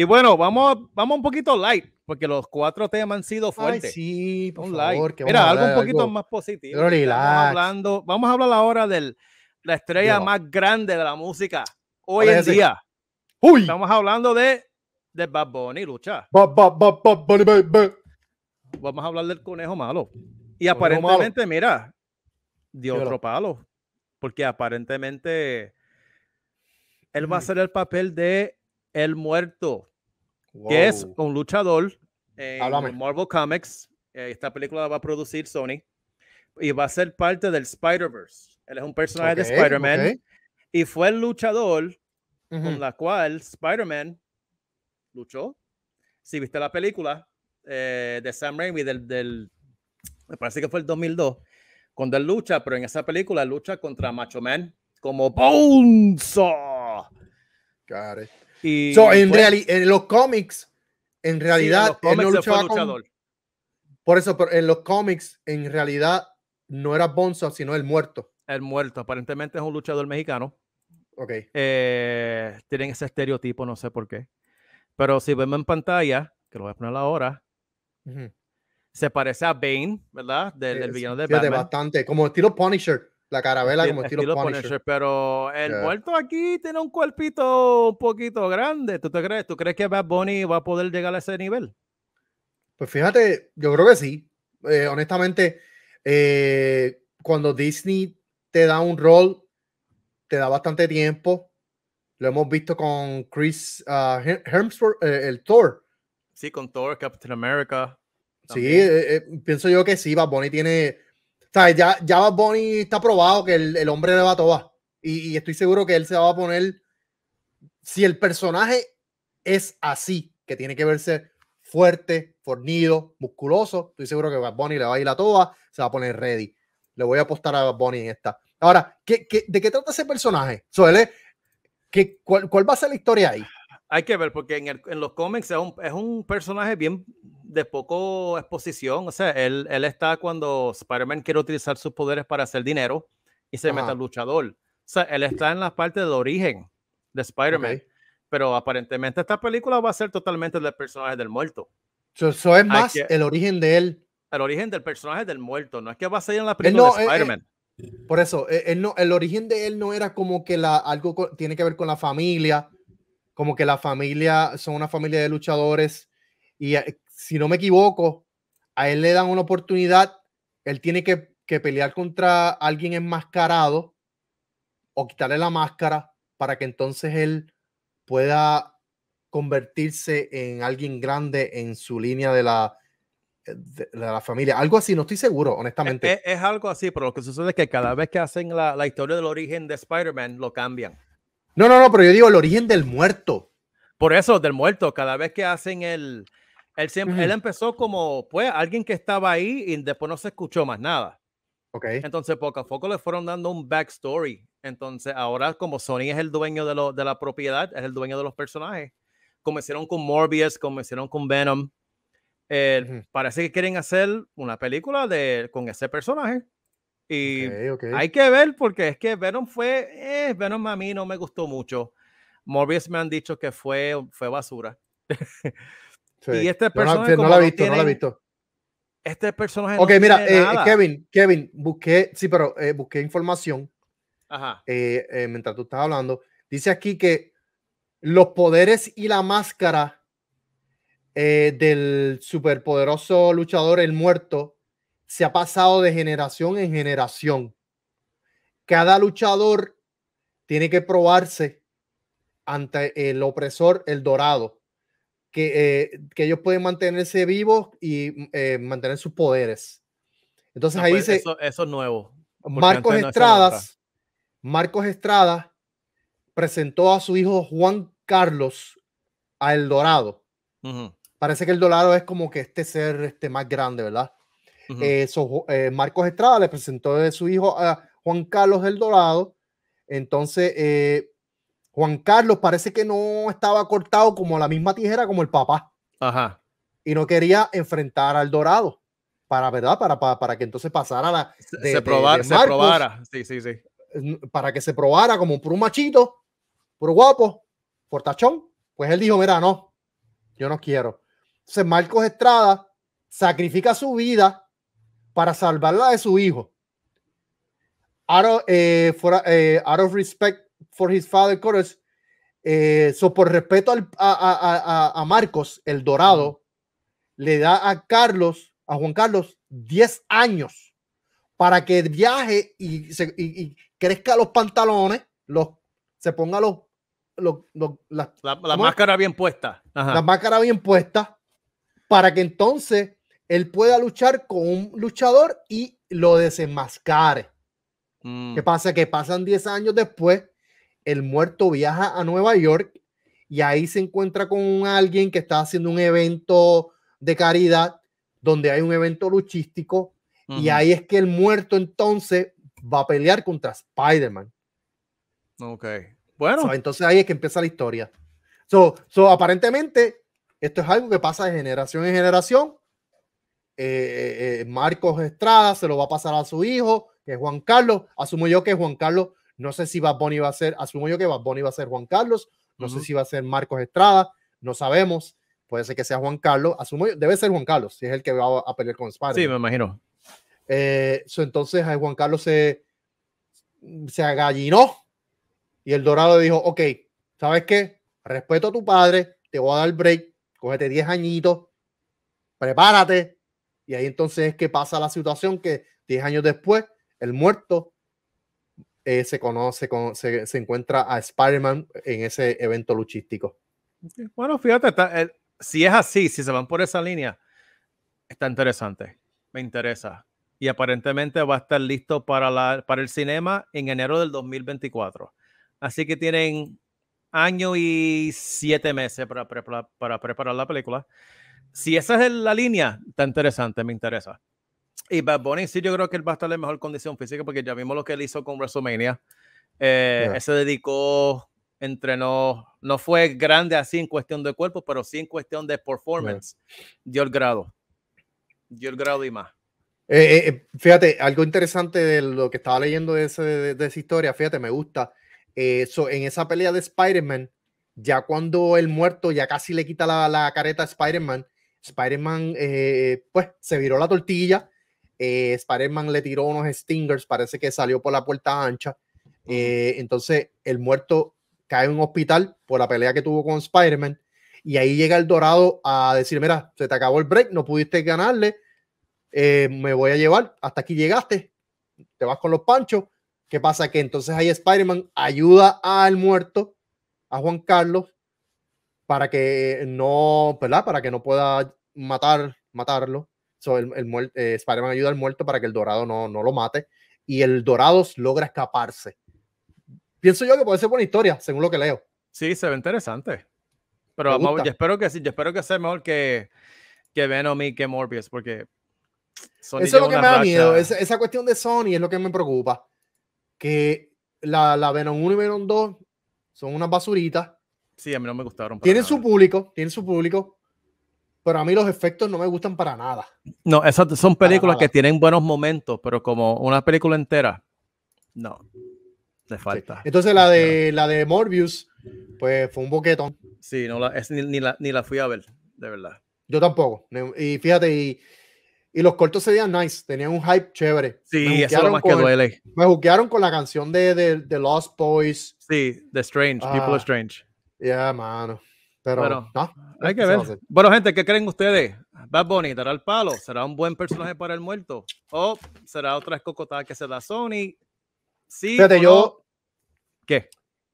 Y bueno, vamos, vamos un poquito light, porque los cuatro temas han sido fuertes. Ay, sí, por un favor. Mira, algo un poquito más positivo. hablando, vamos a hablar ahora de la estrella más grande de la música hoy en día. Uy. Estamos hablando de, de Bad Bunny, lucha. vamos a hablar del conejo malo. Y aparentemente, mira, dio otro palo, porque aparentemente él va a ser mm. el papel de el muerto que es un luchador en Marvel Comics. Eh, esta película va a producir Sony y va a ser parte del Spider-Verse. Él es un personaje de Spider-Man y fue el luchador con la cual Spider-Man luchó. Si viste la película eh, de Sam Raimi del, me parece que fue el 2002, cuando él lucha, pero en esa película lucha contra Macho Man como Bonesaw. Got it so, en, pues en los cómics, en realidad, en no Por eso, en los cómics, en realidad, no era Bonzo, sino el muerto. El muerto, aparentemente es un luchador mexicano. Ok. Eh, tienen ese estereotipo, no sé por qué. Pero si vemos en pantalla, que lo voy a poner ahora, se parece a Bane, ¿verdad? Del, villano de Batman. Bastante, como estilo Punisher. La carabela como estilo, Pero el muerto aquí tiene un cuerpito un poquito grande. ¿Tú te crees? ¿Tú crees que Bad Bunny va a poder llegar a ese nivel? Pues fíjate, yo creo que sí. Eh, honestamente, eh, cuando Disney te da un rol, te da bastante tiempo. Lo hemos visto con Chris ah, Hemsworth, eh, el Thor. Sí, con Thor, Captain America. Sí, pienso yo que sí, Bad Bunny tiene ya, ya Bad está probado que el, el hombre le va a tobar. Y, estoy seguro que él se va a poner. Si el personaje es así, que tiene que verse fuerte, fornido, musculoso, estoy seguro que Bad Bunny le va a ir a toba, se va a poner ready. Le voy a apostar a Bonnie en esta. Ahora, ¿qué, qué de qué trata ese personaje? Suele, ¿qué, cuál, cuál, va a ser la historia ahí? Hay que ver, porque en, el, en los cómics es un, es un personaje bien de poco exposición. O sea, él, está cuando Spider-Man quiere utilizar sus poderes para hacer dinero y se mete al luchador. O sea, él está en la parte del origen de Spider-Man. Pero aparentemente esta película va a ser totalmente del personaje del muerto. Eso es más el origen de él. El origen del personaje del muerto. No es que va a ser en la película de eh, eh, Spider-Man. por eso, eh, no, el origen de él no era como que la, algo tiene que ver con la familia, como que la familia son una familia de luchadores y si no me equivoco, a él le dan una oportunidad, él tiene que, pelear contra alguien enmascarado o quitarle la máscara para que entonces él pueda convertirse en alguien grande en su línea de la, eh, de, la familia. Algo así, no estoy seguro, honestamente. E-, e-, es, algo así, pero lo que sucede es que cada vez que hacen la, la historia del origen de Spider-Man, lo cambian. No, no, no, pero yo digo el origen del muerto. Por eso, del muerto, cada vez que hacen el, él, siempre, él empezó como, pues, alguien que estaba ahí y después no se escuchó más nada. Okay. Entonces, poco a poco le fueron dando un backstory. Entonces, ahora como Sony es el dueño de, la propiedad, es el dueño de los personajes, comenzaron con Morbius, comenzaron con Venom. Eh, parece que quieren hacer una película de, con ese personaje. Y hay que ver porque es que Venom fue, eh, Venom a mí no me gustó mucho. Morbius me han dicho que fue, fue basura. Y este personaje. No, no, la visto, no, la he visto. Este personaje. Ok, mira, eh, Kevin, Kevin, busqué, sí, pero eh, busqué información. Eh, mientras tú estás hablando. Dice aquí que los poderes y la máscara del superpoderoso luchador, el muerto, se ha pasado de generación en generación. Cada luchador tiene que probarse ante el opresor, el dorado. Eh, que, ellos pueden mantenerse vivos y mm, eh, mantener sus poderes. Entonces ahí dice... Pues, eso, es nuevo. Marcos Estradas, Marcos Estrada presentó a su hijo Juan Carlos a El Dorado. Parece que El Dorado es como que este ser este más grande, ¿verdad? Eh, Marcos Estrada le presentó a su hijo a Juan Carlos El Dorado. Entonces, Juan Carlos parece que no estaba cortado como la misma tijera como el papá. Ajá. Y no quería enfrentar al Dorado para, ¿verdad? Para, para, para que entonces pasara la... se, probar, se, probara, sí, sí, sí. Para que se probara como por un machito, por guapo, por tachón. Pues él dijo, mira, no, yo no quiero. Entonces Marcos Estrada sacrifica su vida para salvarla de su hijo. out of eh, eh, respect por his father Eh, por respeto al, a, a, a, Marcos, el dorado, le da a Carlos, a Juan Carlos, 10 años para que viaje y, se, y, crezca los pantalones, los, se ponga los, la, la, máscara bien puesta. La máscara bien puesta para que entonces él pueda luchar con un luchador y lo desenmascare. Mm. ¿Qué pasa? Que pasan 10 años después el muerto viaja a Nueva York y ahí se encuentra con alguien que está haciendo un evento de caridad, donde hay un evento luchístico, y ahí es que el muerto entonces va a pelear contra Spider-Man. Ok. Bueno. entonces ahí es que empieza la historia. So, aparentemente, esto es algo que pasa de generación en generación. Eh, eh, eh, Marcos Estrada se lo va a pasar a su hijo, que es Juan Carlos. Asumo yo que Juan Carlos no sé si Bad Bunny va a ser, asumo yo que Bad Bunny va a ser Juan Carlos, no sé si va a ser Marcos Estrada, no sabemos. Puede ser que sea Juan Carlos, asumo yo, debe ser Juan Carlos, si es el que va a pelear con Sparrow. Sí, me imagino. Eh, entonces Juan Carlos se, se agallinó y el Dorado dijo, ok, ¿sabes qué? Respeto a tu padre, te voy a dar break, cógete 10 añitos, prepárate. Y ahí entonces es que pasa la situación que 10 años después, el muerto eh, se conoce, se, encuentra a Spider-Man en ese evento luchístico. Bueno, fíjate, si es así, si se van por esa línea, está interesante, me interesa. Y aparentemente va a estar listo para, la, para el cinema en enero del 2024. Así que tienen año y siete meses para, para preparar la película. Si esa es la línea, está interesante, me interesa. Y Bad Bunny, sí, yo creo que él va a estar en mejor condición física porque ya vimos lo que él hizo con WrestleMania. Él eh, se dedicó, entrenó, no fue grande así en cuestión de cuerpo, pero sí en cuestión de performance. Yeah. Dio el grado. Dio el grado y más. Eh, eh, fíjate, algo interesante de lo que estaba leyendo de, de, esa historia, fíjate, me gusta. en esa pelea de Spider-Man, ya cuando el muerto ya casi le quita la, la careta a Spider-Man, Spider-Man pues se viró la tortilla eh, Spider-Man le tiró unos stingers, parece que salió por la puerta ancha. Eh, entonces, el muerto cae en un hospital por la pelea que tuvo con Spider-Man. Y ahí llega el Dorado a decir: Mira, se te acabó el break, no pudiste ganarle. Eh, me voy a llevar, hasta aquí llegaste, te vas con los panchos. ¿Qué pasa? Que entonces ahí Spider-Man ayuda al muerto, a Juan Carlos, para que no, Para que no pueda matar, matarlo. So, el, el eh, Spider-Man ayuda al muerto para que el dorado no, no lo mate y el dorado logra escaparse. Pienso yo que puede ser buena historia, según lo que leo. Sí, se ve interesante. Pero yo espero que sí, yo espero que sea mejor que, que Venom y que Morbius, porque Eso es lo que me da miedo. esa cuestión de Sony es lo que me preocupa. Que la, la Venom 1 y Venom 2 son unas basuritas. Sí, a mí no me gustaron. Tienen su público, tienen su público, pero a mí los efectos no me gustan para nada. No, esas son películas que tienen buenos momentos, pero como una película entera, no, le falta. Entonces la de, la de Morbius, pues fue un boquetón. Sí, no la, es, ni, la, ni la fui a ver, de verdad. Yo tampoco. Y fíjate, y, los cortos serían nice, tenían un hype chévere. Sí, me eso lo más que duele. Me juzgaron con la canción de, de, Lost Boys. Sí, The Strange, People are ah. Strange. Yeah, mano. Pero hay que ver. Bueno, gente, ¿qué creen ustedes? ¿Bad Bunny dará el palo? ¿Será un buen personaje para el muerto? ¿O será otra escocotada que se da Sony? Sí. Fíjate, yo. ¿Qué?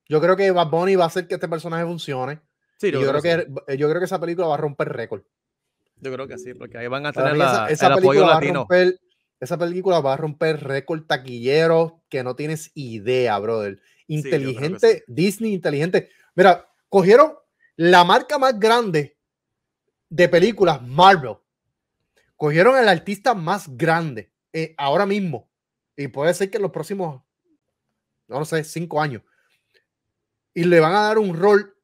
Yo creo que Bad Bunny va a hacer que este personaje funcione. yo, creo, que, yo creo que esa película va a romper récord. Yo creo que sí, porque ahí van a tener el apoyo latino. esa película va a romper récord taquillero que no tienes idea, brother. Inteligente, Disney inteligente. Mira, cogieron la marca más grande de películas, Marvel, cogieron al artista más grande eh, ahora mismo. Y puede ser que en los próximos, no sé, cinco años. Y le van a dar un rol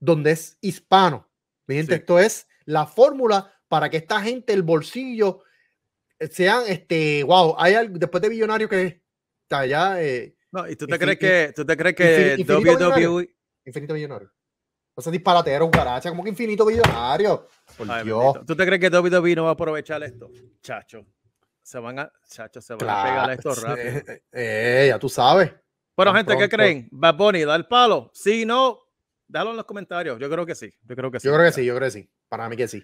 donde es hispano. Mi esto es la fórmula para que esta gente, el bolsillo, eh, sean, este, wow, hay algo, después de Billonario que está allá. Eh, no, ¿y tú te, crees que, te crees que infinito, WWE... Infinito es se un garacha. como que infinito billonario. Por Dios. ¿Tú te crees que Toby no va a aprovechar esto? Chacho. Se van a, chacho, se van a pegar esto rápido. Eh, ya tú sabes. Bueno, gente, ¿qué creen? Va Bunny da el palo? Si no, dalo en los comentarios. Yo creo que sí. Yo creo que sí. Yo creo que sí, yo creo que sí. Para mí que sí.